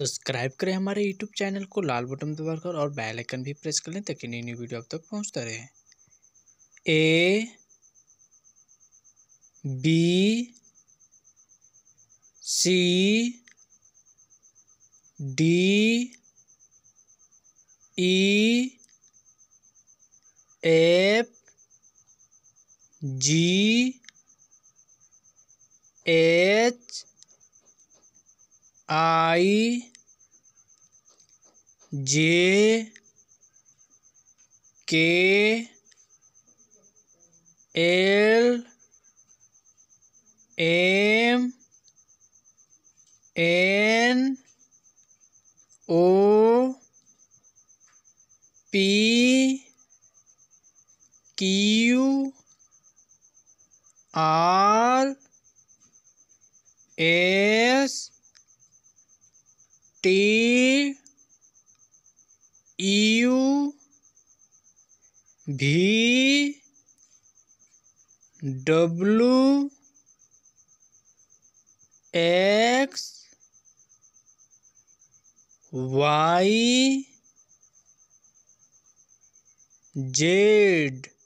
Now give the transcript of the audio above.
subscribe करें हमारे YouTube channel को लाल बटन दबाकर और बेल आइकन भी प्रेस कर लें ताकि नई नई वीडियो आप तक पहुंचता रहे A B C D E F G H I J K L M N O P Q R S T U V W X Y Z